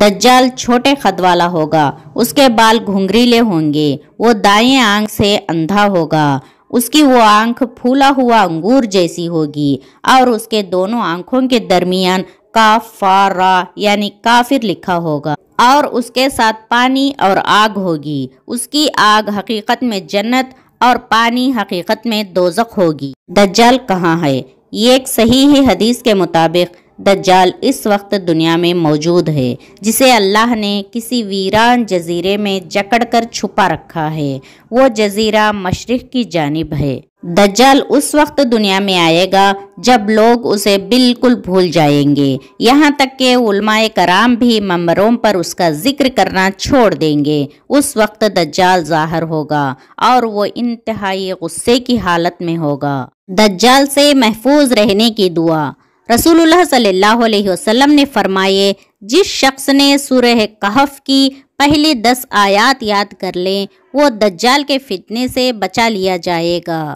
दज्जाल छोटे खद वाला होगा उसके बाल घुंघरीले होंगे वो दाएं आंख से अंधा होगा उसकी वो आंख फूला हुआ अंगूर जैसी होगी और उसके दोनों आंखों के दरमियान काफारा यानी काफिर लिखा होगा और उसके साथ पानी और आग होगी उसकी आग हकीकत में जन्नत और पानी हकीकत में दोजक होगी दज्जाल कहाँ है ये एक सही ही हदीस के मुताबिक दज्जाल इस वक्त दुनिया में मौजूद है जिसे अल्लाह ने किसी वीरान जजीरे में जकड़कर छुपा रखा है वो जजीरा मशरक़ की जानब है दज्जाल उस वक्त दुनिया में आएगा जब लोग उसे बिल्कुल भूल जाएंगे यहाँ तक के उलमाए कराम भी मम्बरों पर उसका जिक्र करना छोड़ देंगे उस वक्त दज्जाल जाहिर होगा और वो इंतहाई गुस्से की हालत में होगा दज्जाल से महफूज रहने की दुआ रसूलुल्लाह सल्लल्लाहु अलैहि वसल्लम ने फरमाए जिस शख्स ने सूरह कहफ की पहली दस आयात याद कर लें वो दज्जाल के फितने से बचा लिया जाएगा